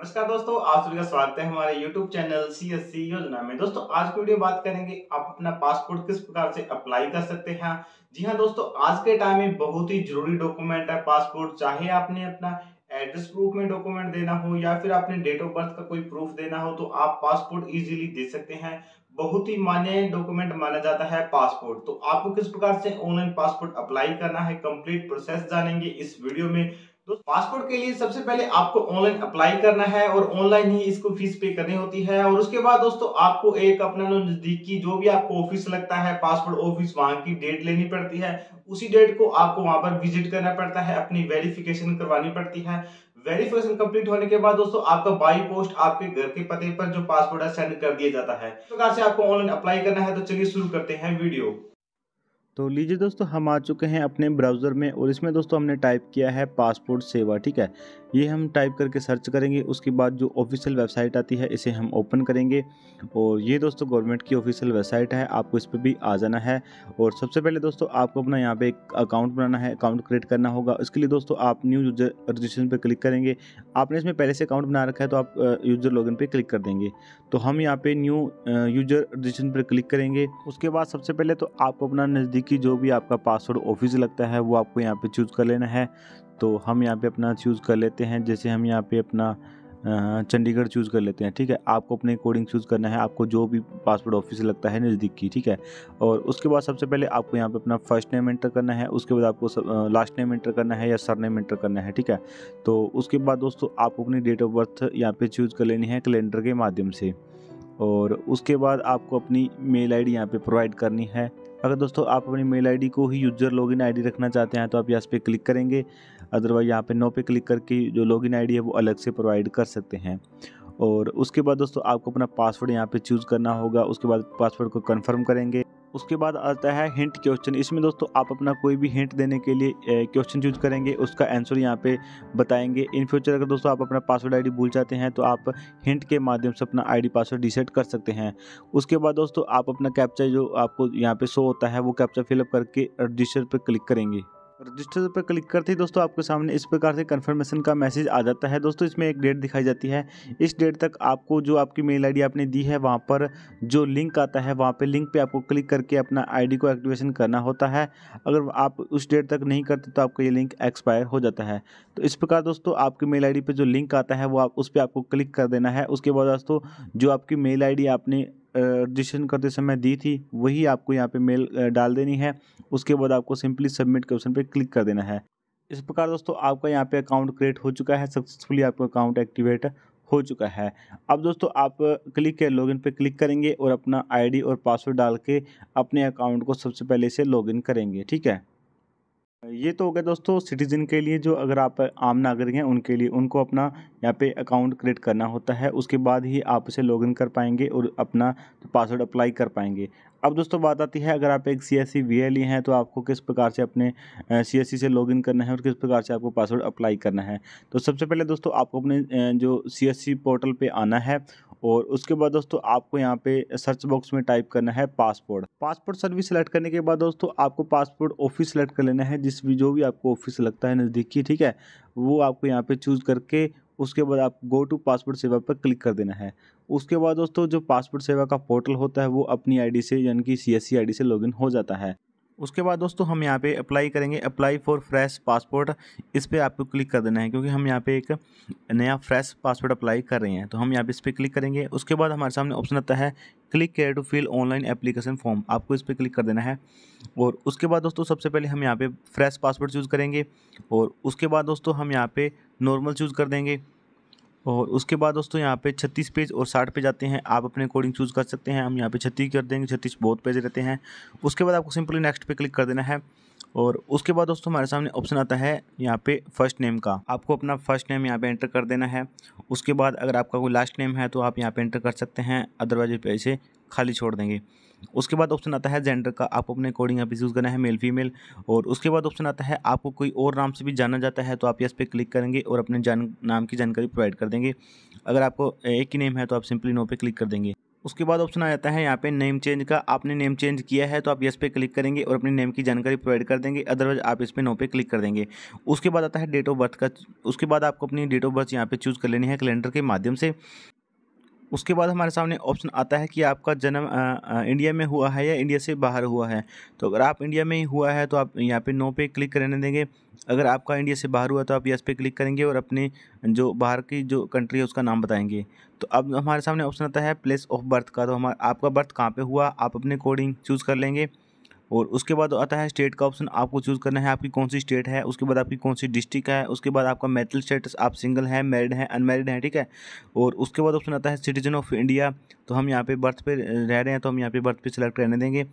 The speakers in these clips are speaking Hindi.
नमस्कार दोस्तों आप सभी का स्वागत है हमारे YouTube channel C S C योजना में दोस्तों आज की वीडियो बात करेंगे आप अपना पासपोर्ट किस प्रकार से अप्लाई कर सकते हैं जी हाँ दोस्तों आज के टाइम में बहुत ही जरूरी डॉक्यूमेंट है पासपोर्ट चाहे आपने अपना एड्रेस प्रूफ में डॉक्यूमेंट देना हो या फिर आपने डेट ऑफ बर्थ का कोई प्रूफ देना हो तो आप पासपोर्ट इजीली दे सकते हैं बहुत ही मान्य डॉक्यूमेंट माना जाता है पासपोर्ट तो आपको किस प्रकार से ऑनलाइन पासपोर्ट अप्लाई करना है कंप्लीट प्रोसेस जानेंगे इस वीडियो में पासपोर्ट तो के लिए सबसे पहले आपको ऑनलाइन अप्लाई करना है और ऑनलाइन ही इसको फीस पे करनी होती है और उसके बाद दोस्तों आपको एक अपना नजदीकी जो भी आपको ऑफिस लगता है पासपोर्ट ऑफिस वहां की डेट लेनी पड़ती है उसी डेट को आपको वहां पर विजिट करना पड़ता है अपनी वेरिफिकेशन करवानी पड़ती है वेरिफिकेशन कंप्लीट होने के बाद दोस्तों आपका बाई पोस्ट आपके घर के पते पर जो पासपोर्ट है सेंड कर दिया जाता है इस प्रकार से आपको ऑनलाइन अप्लाई करना है तो चलिए शुरू करते हैं वीडियो तो लीजिए दोस्तों हम आ चुके हैं अपने ब्राउज़र में और इसमें दोस्तों हमने टाइप किया है पासपोर्ट सेवा ठीक है ये हम टाइप करके सर्च करेंगे उसके बाद जो ऑफिशियल वेबसाइट आती है इसे हम ओपन करेंगे और ये दोस्तों गवर्नमेंट की ऑफिशियल वेबसाइट है आपको इस पर भी आ जाना है और सबसे पहले दोस्तों आपको अपना यहाँ पर एक अकाउंट बनाना है अकाउंट क्रिएट करना होगा इसके लिए दोस्तों आप न्यू यूजर रजिस्ट्रेशन पर क्लिक करेंगे आपने इसमें पहले से अकाउंट बना रखा है तो आप यूजर लॉगिन पर क्लिक कर देंगे तो हम यहाँ पर न्यू यूजर रजिस्ट्रेशन पर क्लिक करेंगे उसके बाद सबसे पहले तो आपको अपना नज़दीक नज़दीकी जो भी आपका पासवर्ड ऑफिस लगता है वो आपको यहाँ पे चूज़ कर लेना है तो हम यहाँ पे अपना चूज़ कर लेते हैं जैसे हम यहाँ पे अपना चंडीगढ़ चूज़ कर लेते हैं ठीक है आपको अपने अकॉर्डिंग चूज़ करना है आपको जो भी पासवर्ड ऑफिस लगता है नज़दीक की ठीक है और उसके बाद सबसे पहले आपको यहाँ पे अपना फर्स्ट नेम एंटर करना है उसके बाद आपको सब, लास्ट नेम एंटर करना है या सर नेम एंटर करना है ठीक है तो उसके बाद दोस्तों आपको अपनी डेट ऑफ बर्थ यहाँ पर चूज़ कर लेनी है कैलेंडर के माध्यम से और उसके बाद आपको अपनी मेल आई डी यहाँ पर प्रोवाइड करनी है अगर दोस्तों आप अपनी मेल आईडी को ही यूजर लॉगिन आईडी रखना चाहते हैं तो आप यहाँ पे क्लिक करेंगे अदरवाइज यहाँ पे नो पे क्लिक करके जो लॉगिन आईडी है वो अलग से प्रोवाइड कर सकते हैं और उसके बाद दोस्तों आपको अपना पासवर्ड यहाँ पे चूज़ करना होगा उसके बाद पासवर्ड को कन्फर्म करेंगे उसके बाद आता है हिंट क्वेश्चन इसमें दोस्तों आप अपना कोई भी हिंट देने के लिए क्वेश्चन चूज करेंगे उसका आंसर यहाँ पे बताएंगे इन फ्यूचर अगर दोस्तों आप अपना पासवर्ड आईडी भूल जाते हैं तो आप हिंट के माध्यम से अपना आईडी पासवर्ड रीसेट कर सकते हैं उसके बाद दोस्तों आप अपना कैप्चा जो आपको यहाँ पर शो होता है वो कैप्चा फिलअप करके रजिस्टर पर क्लिक करेंगे रजिस्टर पर क्लिक करते ही दोस्तों आपके सामने इस प्रकार से कंफर्मेशन का मैसेज आ जाता है दोस्तों इसमें एक डेट दिखाई जाती है इस डेट तक आपको जो आपकी मेल आईडी आपने दी है वहाँ पर जो लिंक आता है वहाँ पर लिंक पे आपको क्लिक करके अपना आईडी को एक्टिवेशन करना होता है अगर आप उस डेट तक नहीं करते तो आपका ये लिंक एक्सपायर हो जाता है तो इस प्रकार दोस्तों आपकी मेल आई पर जो लिंक आता है वो आप उस पर आपको क्लिक कर देना है उसके बाद दोस्तों जो आपकी मेल आई आपने रजिस्ट्रेशन करते समय दी थी वही आपको यहाँ पे मेल डाल देनी है उसके बाद आपको सिंपली सबमिट के ऑप्शन पर क्लिक कर देना है इस प्रकार दोस्तों आपका यहाँ पे अकाउंट क्रिएट हो चुका है सक्सेसफुली आपका अकाउंट एक्टिवेट हो चुका है अब दोस्तों आप क्लिक के लॉगिन पे क्लिक करेंगे और अपना आईडी और पासवर्ड डाल के अपने अकाउंट को सबसे पहले से लॉगिन करेंगे ठीक है ये तो हो गया दोस्तों सिटीज़न के लिए जो अगर आप आम नागरिक हैं उनके लिए उनको अपना यहाँ पे अकाउंट क्रिएट करना होता है उसके बाद ही आप उसे लॉगिन कर पाएंगे और अपना पासवर्ड अप्लाई कर पाएंगे अब दोस्तों बात आती है अगर आप एक C S C V L हैं तो आपको किस प्रकार से अपने सी एस सी से लॉगिन करना है और किस प्रकार से आपको पासवर्ड अप्लाई करना है तो सबसे पहले दोस्तों आपको अपने जो सी एस सी पोर्टल पर आना है और उसके बाद दोस्तों आपको यहाँ पे सर्च बॉक्स में टाइप करना है पासपोर्ट पासपोर्ट सर्विस सेलेक्ट करने के बाद दोस्तों आपको पासपोर्ट ऑफिस सेलेक्ट कर लेना है जिस भी जो भी आपको ऑफिस लगता है नज़दीकी ठीक है वो आपको यहाँ पे चूज़ करके उसके बाद आप गो टू पासपोर्ट सेवा पर क्लिक कर देना है उसके बाद दोस्तों जो पासपोर्ट सेवा का पोर्टल होता है वो अपनी आईडी से यानी कि सी एस सी आई से लॉगिन हो जाता है उसके बाद दोस्तों हम यहाँ पे अप्लाई करेंगे अप्लाई फॉर फ्रेश पासपोर्ट इस पर आपको क्लिक कर देना है क्योंकि हम यहाँ पे एक नया फ्रेश पासपोर्ट अप्लाई कर रहे हैं तो हम यहाँ पे इस पर क्लिक करेंगे उसके बाद हमारे सामने ऑप्शन आता है click here to fill online application form आपको इस पर क्लिक कर देना है और उसके बाद दोस्तों सबसे पहले हम यहाँ पर फ्रेश पासपोर्ट चूज़ करेंगे और उसके बाद दोस्तों हम यहाँ पर नॉर्मल चूज़ कर देंगे और उसके बाद दोस्तों यहाँ पे 36 पेज और 60 पेज आते हैं आप अपने अकॉर्डिंग चूज़ कर सकते हैं हम यहाँ पे 36 कर देंगे 36 बहुत पेज रहते हैं उसके बाद आपको सिंपली नेक्स्ट पे क्लिक कर देना है और उसके बाद दोस्तों हमारे सामने ऑप्शन आता है यहाँ पे फर्स्ट नेम का आपको अपना फर्स्ट नेम यहाँ पे एंटर कर देना है उसके बाद अगर आपका कोई लास्ट नेम है तो आप यहाँ पे एंटर कर सकते हैं अदरवाइज पे इसे खाली छोड़ देंगे उसके बाद ऑप्शन आता है जेंडर का आपको अपने अकॉर्डिंग यहाँ पे यूज़ करना है मेल फीमेल और उसके बाद ऑप्शन आता है आपको कोई और नाम से भी जाना जाता है तो आप इस पर क्लिक करेंगे और अपने जान नाम की जानकारी प्रोवाइड कर देंगे अगर आपको एक ही नेम है तो आप सिंपली नो पे क्लिक कर देंगे उसके बाद ऑप्शन आ जाता है यहाँ पे नेम चेंज का आपने नेम चेंज किया है तो आप यस पे क्लिक करेंगे और अपने नेम की जानकारी प्रोवाइड कर देंगे अदरवाइज आप इस पर नो पे क्लिक कर देंगे उसके बाद आता है डेट ऑफ बर्थ का उसके बाद आपको अपनी डेट ऑफ बर्थ यहाँ पे चूज़ कर लेनी है कैलेंडर के माध्यम से उसके बाद हमारे सामने ऑप्शन आता है कि आपका जन्म इंडिया में हुआ है या इंडिया से बाहर हुआ है तो अगर आप इंडिया में ही हुआ है तो आप यहाँ पे नो पे क्लिक करने देंगे अगर आपका इंडिया से बाहर हुआ तो आप यस पे क्लिक करेंगे और अपने जो बाहर की जो कंट्री है उसका नाम बताएंगे तो अब हमारे सामने ऑप्शन आता है प्लेस ऑफ बर्थ का तो हमारा आपका बर्थ कहाँ पर हुआ आप अपने अकॉर्डिंग चूज़ कर लेंगे और उसके बाद आता है स्टेट का ऑप्शन आपको चूज़ करना है आपकी कौन सी स्टेट है उसके बाद आपकी कौन सी डिस्ट्रिक्ट है उसके बाद आपका मेटल स्टेटस आप सिंगल हैं मैरिड हैं अनमेरिड हैं ठीक है और उसके बाद ऑप्शन आता है सिटीजन ऑफ इंडिया तो हम यहाँ पे बर्थ पे रह रहे हैं तो हम यहाँ पे बर्थ पे सेलेक्ट करने देंगे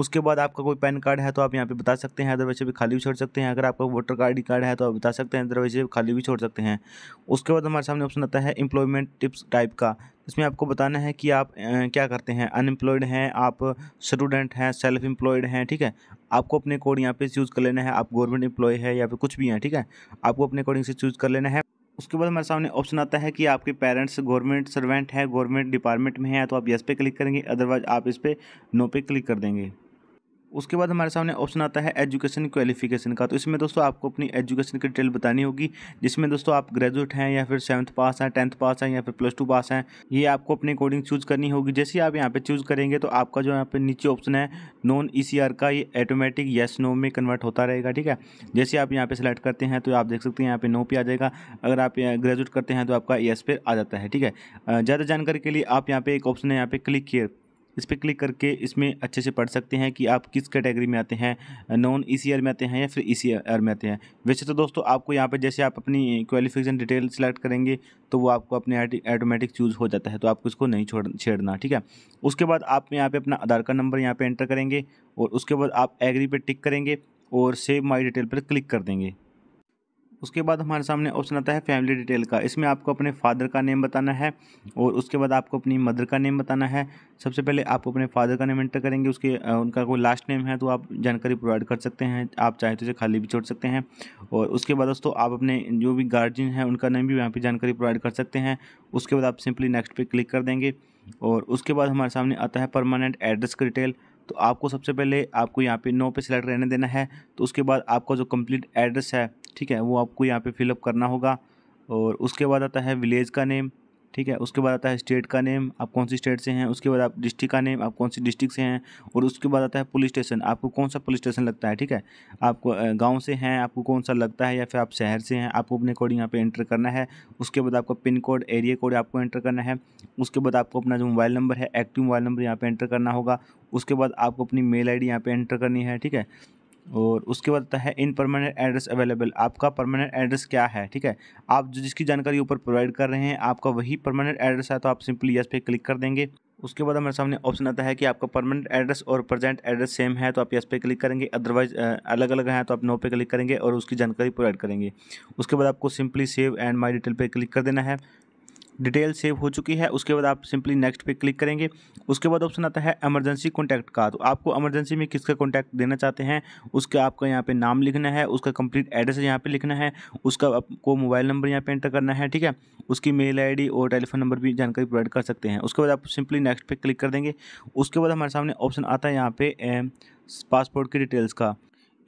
उसके बाद आपका कोई पैन कार्ड है तो आप यहाँ पे बता सकते हैं अदरवाइज भी खाली भी छोड़ सकते हैं अगर आपका वोटर कार्ड ही कार्ड है तो आप बता सकते हैं अदरवाइज खाली भी छोड़ सकते हैं उसके बाद हमारे सामने ऑप्शन आता है एम्प्लॉयमेंट टिप्स टाइप का इसमें आपको बताना है कि आप क्या करते हैं अनएम्प्लॉयड हैं आप स्टूडेंट हैं सेल्फ एम्प्लॉयड हैं ठीक है आपको अपने कोड यहाँ पे चूज़ कर लेना है आप गवर्नमेंट एम्प्लॉय है या फिर कुछ भी हैं ठीक है आपको अपने अकॉर्डिंग से चूज़ कर लेना है उसके बाद हमारे सामने ऑप्शन आता है कि आपके पेरेंट्स गवर्नमेंट सर्वेंट है गवर्नमेंट डिपार्टमेंट में है तो आप यस पे क्लिक करेंगे अदरवाइज आप इस पर नो पे क्लिक कर देंगे उसके बाद हमारे सामने ऑप्शन आता है एजुकेशन क्वालिफिकेशन का तो इसमें दोस्तों आपको अपनी एजुकेशन की डिटेल बतानी होगी जिसमें दोस्तों आप ग्रेजुएट हैं या फिर सेवन्थ पास हैं टेंथ पास हैं या फिर प्लस टू पास हैं ये आपको अपने अकॉर्डिंग चूज़ करनी होगी जैसे आप यहाँ पे चूज़ करेंगे तो आपका जो यहाँ पे नीचे ऑप्शन है नॉन ई e का ये ऑटोमेटिक येस नो में कन्वर्ट होता रहेगा ठीक है जैसे आप यहाँ पर सेलेक्ट करते हैं तो आप देख सकते हैं यहाँ पर नो पे आ जाएगा अगर आप ग्रेजुएट करते हैं तो आपका येस पे आ जाता है ठीक है ज़्यादा जानकारी के लिए आप यहाँ पर एक ऑप्शन है यहाँ पर क्लिक किए इस पर क्लिक करके इसमें अच्छे से पढ़ सकते हैं कि आप किस कैटेगरी में आते हैं नॉन ई e में आते हैं या फिर ई e में आते हैं वैसे तो दोस्तों आपको यहाँ पर जैसे आप अपनी क्वालिफिकेशन डिटेल सेलेक्ट करेंगे तो वो आपको अपने ऑटोमेटिक चूज़ हो जाता है तो आपको इसको नहीं छोड़ छेड़ना ठीक है उसके बाद आप यहाँ पर अपना आधार कार्ड नंबर यहाँ पर एंटर करेंगे और उसके बाद आप एग्री पर टिक करेंगे और सेव माई डिटेल पर क्लिक कर देंगे उसके बाद हमारे सामने ऑप्शन आता है फैमिली डिटेल का इसमें आपको अपने फादर का नेम बताना है और उसके बाद आपको अपनी मदर का नेम बताना है सबसे पहले आप अपने फादर का नेम एंटर करेंगे उसके उनका कोई लास्ट नेम है तो आप जानकारी प्रोवाइड कर सकते हैं आप चाहे तो उसे खाली भी छोड़ सकते हैं और उसके बाद दोस्तों आप अपने जो भी गार्जियन है उनका नेम भी यहाँ पर जानकारी प्रोवाइड कर सकते हैं उसके बाद आप सिंपली नेक्स्ट पर क्लिक कर देंगे और उसके बाद हमारे सामने आता है परमानेंट एड्रेस का डिटेल तो आपको सबसे पहले आपको यहाँ पे नो पे सिलेक्ट रहने देना है तो उसके बाद आपका जो कंप्लीट एड्रेस है ठीक है वो आपको यहाँ पे फिलअप करना होगा और उसके बाद आता है विलेज का नेम ठीक है उसके बाद आता है स्टेट का नेम आप कौन सी स्टेट से हैं उसके बाद आप डिस्ट्रिक्ट का नेम आप कौन सी डिस्ट्रिक्ट से हैं और उसके बाद आता है पुलिस स्टेशन आपको कौन सा पुलिस स्टेशन लगता है ठीक है आपको गांव से हैं आपको कौन सा लगता है या फिर आप शहर से हैं आपको अपने कोड यहाँ पे एंटर करना है उसके बाद आपका पिन कोड एरिया कोड आपको एंटर करना है उसके बाद आपको अपना जो मोबाइल नंबर है एक्टिव मोबाइल नंबर यहाँ पर एंटर करना होगा उसके बाद आपको अपनी मेल आई डी यहाँ एंटर करनी है ठीक है और उसके बाद आता है इन परमानेंट एड्रेस अवेलेबल आपका परमानेंट एड्रेस क्या है ठीक है आप जो जिसकी जानकारी ऊपर प्रोवाइड कर रहे हैं आपका वही परमानेंट एड्रेस है तो आप सिंपली यस पे क्लिक कर देंगे उसके बाद हमारे सामने ऑप्शन आता है कि आपका परमानेंट एड्रेस और प्रेजेंट एड्रेस सेम है तो आप यस पे क्लिक करेंगे अदरवाइज अलग अलग हैं तो आप नो पे क्लिक करेंगे और उसकी जानकारी प्रोवाइड करेंगे उसके बाद आपको simply save and my detail पर क्लिक कर देना है डिटेल सेव हो चुकी है उसके बाद आप सिंपली नेक्स्ट पे क्लिक करेंगे उसके बाद ऑप्शन आता है एमरजेंसी कॉन्टैक्ट का तो आपको एमरजेंसी में किसका कॉन्टैक्ट देना चाहते हैं उसके आपका यहाँ पे नाम लिखना है उसका कंप्लीट एड्रेस यहाँ पे लिखना है उसका आपको मोबाइल नंबर यहाँ पे एंटर करना है ठीक है उसकी मेल आई और टेलीफोन नंबर भी जानकारी प्रोवाइड कर सकते हैं उसके बाद आप सिंपली नेक्स्ट पे क्लिक कर देंगे उसके बाद हमारे सामने ऑप्शन आता है यहाँ पे पासपोर्ट की डिटेल्स का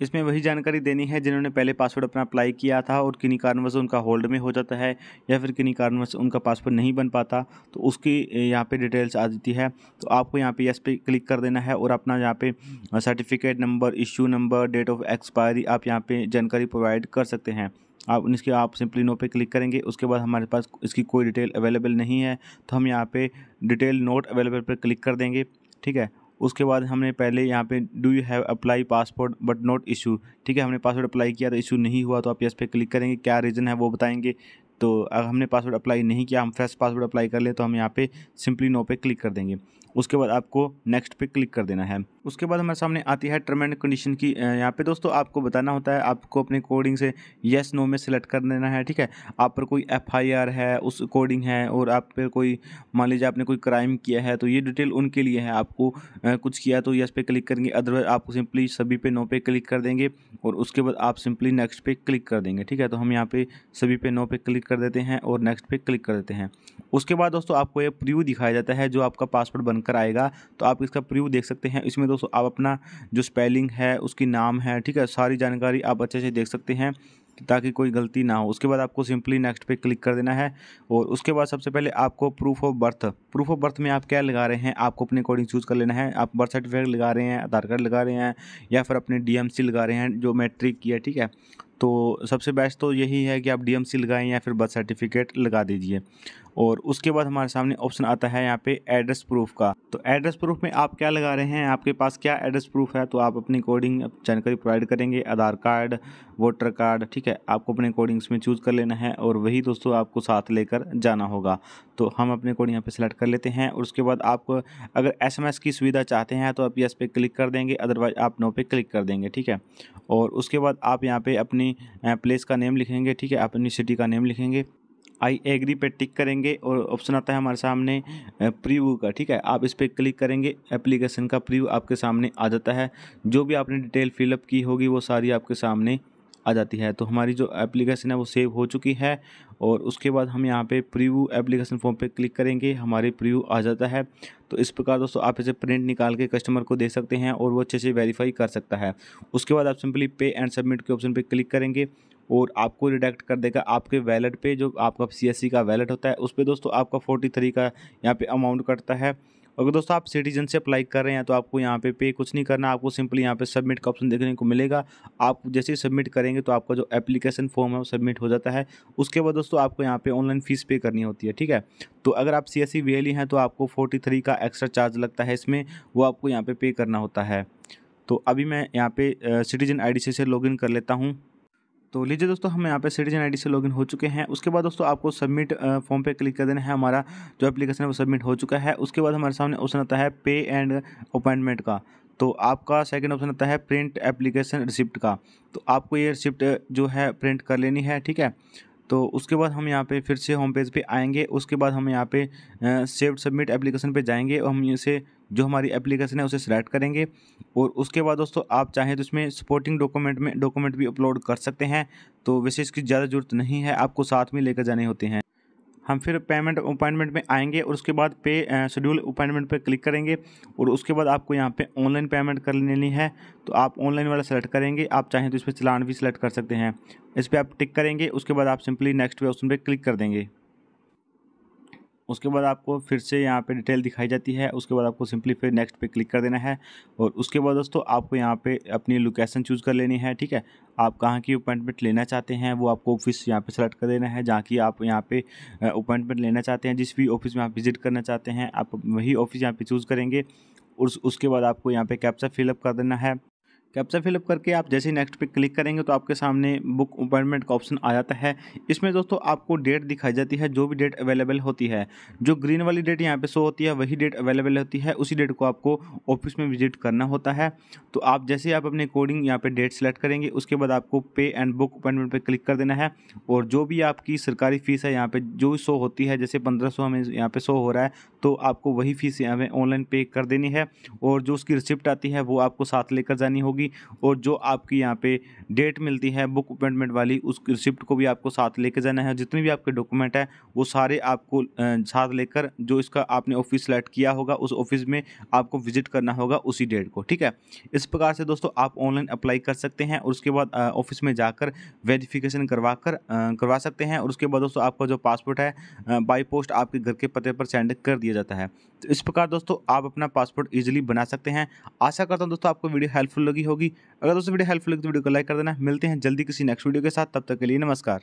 इसमें वही जानकारी देनी है जिन्होंने पहले पासवर्ड अपना अप्लाई किया था और किन्हीं कारणवश उनका होल्ड में हो जाता है या फिर किन्हीं कारणवश उनका पासवर्ड नहीं बन पाता तो उसकी यहाँ पे डिटेल्स आ जाती है तो आपको यहाँ पे यस पे क्लिक कर देना है और अपना यहाँ पे certificate number issue number date of expiry आप यहाँ पर जानकारी प्रोवाइड कर सकते हैं आप इसके आप सिंपली नो पे क्लिक करेंगे उसके बाद हमारे पास इसकी कोई डिटेल अवेलेबल नहीं है तो हम यहाँ पे डिटेल नोट अवेलेबल पर क्लिक कर देंगे ठीक है उसके बाद हमने पहले यहाँ पे do you have apply passport but not issue ठीक है हमने पासवर्ड अप्लाई किया तो इशू नहीं हुआ तो आप यस पे क्लिक करेंगे क्या रीज़न है वो बताएंगे तो अगर हमने पासवर्ड अप्लाई नहीं किया हम फ्रेश पासवर्ड अप्लाई कर ले तो हम यहाँ पे सिंपली नो पे क्लिक कर देंगे उसके बाद आपको नेक्स्ट पे क्लिक कर देना है उसके बाद हमारे सामने आती है टर्म एंड कंडीशन की यहाँ पे दोस्तों आपको बताना होता है आपको अपने कोडिंग से येस नो में सेलेक्ट कर देना है ठीक है आप पर कोई एफ है उस कोडिंग है और आप पर कोई मान लीजिए आपने कोई क्राइम किया है तो ये डिटेल उनके लिए है आपको कुछ किया तो येस पे क्लिक करेंगे अदरवाइज आपको सिंपली सभी पे नो पे क्लिक कर देंगे और उसके बाद आप सिंपली नेक्स्ट पे क्लिक कर देंगे ठीक है तो हम यहाँ पे सभी पे नो पे क्लिक कर देते हैं और नेक्स्ट पे क्लिक कर देते हैं उसके बाद दोस्तों आपको ये प्रीव्यू दिखाया जाता है जो आपका पासवर्ड बनकर बनकर आएगा तो आप इसका प्रीव्यू देख सकते हैं इसमें दोस्तों आप अपना जो स्पेलिंग है उसकी नाम है ठीक है सारी जानकारी आप अच्छे से देख सकते हैं ताकि कोई गलती ना हो उसके बाद आपको सिंपली नेक्स्ट पे क्लिक कर देना है और उसके बाद सबसे पहले आपको proof of birth proof of birth में आप क्या लगा रहे हैं आपको अपने अकॉर्डिंग चूज़ कर लेना है आप बर्थ सर्टिफिकेट लगा रहे हैं आधार कार्ड लगा रहे हैं या फिर अपने डीएमसी लगा रहे हैं जो मैट्रिक की है ठीक है तो सबसे बेस्ट तो यही है कि आप डी लगाएं या फिर बर्थ सर्टिफिकेट लगा दीजिए और उसके बाद हमारे सामने ऑप्शन आता है यहाँ पे एड्रेस प्रूफ का तो एड्रेस प्रूफ में आप क्या लगा रहे हैं आपके पास क्या एड्रेस प्रूफ है तो आप अपनी अकॉर्डिंग जानकारी प्रोवाइड करेंगे आधार कार्ड वोटर कार्ड ठीक है आपको अपने अकॉर्डिंग इसमें चूज़ कर लेना है और वही दोस्तों आपको साथ लेकर जाना होगा तो हम अपने कोड यहाँ पे सिलेक्ट कर लेते हैं और उसके बाद आप अगर एस की सुविधा चाहते हैं तो आप यस पे क्लिक कर देंगे अदरवाइज आप नो पे क्लिक कर देंगे ठीक है और उसके बाद आप यहाँ पे अपनी प्लेस का नेम लिखेंगे ठीक है अपनी सिटी का नेम लिखेंगे आई एग्री पे टिक करेंगे और ऑप्शन आता है हमारे सामने प्रीव्यू का ठीक है आप इस पर क्लिक करेंगे एप्लीकेशन का प्रीव्यू आपके सामने आ जाता है जो भी आपने डिटेल फिलअप की होगी वो सारी आपके सामने आ जाती है तो हमारी जो एप्लीकेशन है वो सेव हो चुकी है और उसके बाद हम यहाँ पे प्रीव्यू एप्लीकेशन फॉर्म पे क्लिक करेंगे हमारे प्रीव्यू आ जाता है तो इस प्रकार दोस्तों आप इसे प्रिंट निकाल के कस्टमर को दे सकते हैं और वो अच्छे से वेरीफाई कर सकता है उसके बाद आप सिंपली पे एंड सबमिट के ऑप्शन पर क्लिक करेंगे और आपको रिडक्ट कर देगा आपके वैलेट पे जो आपका सी का वैलेट होता है उस पर दोस्तों आपका फोर्टी थ्री का यहाँ पे अमाउंट कटता है अगर दोस्तों आप सिटीजन से अप्लाई कर रहे हैं तो आपको यहाँ पे पे कुछ नहीं करना आपको सिंपली यहाँ पे सबमिट का ऑप्शन देखने को मिलेगा आप जैसे ही सबमिट करेंगे तो आपका जो एप्लीकेशन फॉर्म है वो सबमिट हो जाता है उसके बाद दोस्तों आपको यहाँ पे ऑनलाइन फीस पे करनी होती है ठीक है तो अगर आप सी एस e हैं तो आपको फोर्टी का एक्स्ट्रा चार्ज लगता है इसमें वो आपको यहाँ पर पे, पे करना होता है तो अभी मैं यहाँ पर सिटीजन आई से लॉग कर लेता हूँ तो लीजिए दोस्तों हम यहाँ पे सिटीजन आईडी से लॉगिन हो चुके हैं उसके बाद दोस्तों आपको सबमिट फॉर्म पे क्लिक कर देना है हमारा जो एप्लीकेशन है वो सबमिट हो चुका है उसके बाद हमारे सामने ऑप्शन आता है पे एंड अपॉइंटमेंट का तो आपका सेकंड ऑप्शन आता है प्रिंट एप्लीकेशन रिसिप्ट का तो आपको ये रिसिप्ट जो है प्रिंट कर लेनी है ठीक है तो उसके बाद हम यहाँ पे फिर से होम पेज पे आएंगे उसके बाद हम यहाँ पे सेव सबमिट एप्लीकेशन पे जाएंगे और हम इसे जो हमारी एप्लीकेशन है उसे सिलेक्ट करेंगे और उसके बाद दोस्तों आप चाहें तो इसमें सपोर्टिंग डॉक्यूमेंट में डॉक्यूमेंट भी अपलोड कर सकते हैं तो वैसे इसकी ज़्यादा ज़रूरत नहीं है आपको साथ में लेकर जाने होते हैं हम फिर पेमेंट अपॉइंटमेंट में आएंगे और उसके बाद पे शेड्यूल अपॉइंटमेंट पर क्लिक करेंगे और उसके बाद आपको यहाँ पे ऑनलाइन पेमेंट कर लेनी है तो आप ऑनलाइन वाला सेलेक्ट करेंगे आप चाहें तो इस पर चलान भी सिलेक्ट कर सकते हैं इस पर आप टिक करेंगे उसके बाद आप सिंपली नेक्स्ट पे ऑप्शन पर क्लिक कर देंगे उसके बाद आपको फिर से यहाँ पे डिटेल दिखाई जाती है उसके बाद आपको सिंपली फिर नेक्स्ट पे क्लिक कर देना है और उसके बाद दोस्तों आपको यहाँ पे अपनी लोकेशन चूज़ कर लेनी है ठीक है आप कहाँ की अपॉइंटमेंट लेना चाहते हैं वो आपको ऑफिस यहाँ पे सेलेक्ट कर देना है जहाँ की आप यहाँ पे अपॉइंटमेंट लेना चाहते हैं जिस भी ऑफिस में आप विजिट करना चाहते हैं आप वही ऑफिस यहाँ पर चूज़ करेंगे उस उसके बाद आपको यहाँ पे कैप्चा फिलअप कर देना है कैप्चा फिलअप करके आप जैसे नेक्स्ट पे क्लिक करेंगे तो आपके सामने बुक अपॉइंटमेंट का ऑप्शन आ जाता है इसमें दोस्तों आपको डेट दिखाई जाती है जो भी डेट अवेलेबल होती है जो ग्रीन वाली डेट यहाँ पे शो होती है वही डेट अवेलेबल होती है उसी डेट को आपको ऑफिस में विजिट करना होता है तो आप जैसे आप अपने अकॉर्डिंग यहाँ पर डेट सेलेक्ट करेंगे उसके बाद आपको पे एंड बुक अपॉइंटमेंट पर क्लिक कर देना है और जो भी आपकी सरकारी फ़ीस है यहाँ पर जो शो होती है जैसे पंद्रह हमें यहाँ पर शो हो रहा है तो आपको वही फ़ीस हमें ऑनलाइन पे कर देनी है और जो उसकी रिसिप्ट आती है वो आपको साथ लेकर जानी होगी और जो आपकी यहाँ पे डेट मिलती है बुक अपॉइंटमेंट वाली उस रिसिप्ट को भी आपको साथ लेकर जाना है जितने भी आपके डॉक्यूमेंट हैं वो सारे आपको साथ लेकर जो इसका आपने ऑफिस सेलेक्ट किया होगा उस ऑफिस में आपको विजिट करना होगा उसी डेट को ठीक है इस प्रकार से दोस्तों आप ऑनलाइन अप्लाई कर सकते हैं और उसके बाद ऑफिस में जाकर वेरिफिकेशन करवा कर करवा सकते हैं और उसके बाद दोस्तों आपका जो पासपोर्ट है बाई पोस्ट आपके घर के पते पर सेंड कर दिया दिया जाता है तो इस प्रकार दोस्तों आप अपना पासपोर्ट ईजिली बना सकते हैं आशा करता हूँ दोस्तों आपको वीडियो हेल्पफुल लगी होगी अगर दोस्तों वीडियो हेल्पफुल लगी तो वीडियो को लाइक कर देना मिलते हैं जल्दी किसी नेक्स्ट वीडियो के साथ तब तक के लिए नमस्कार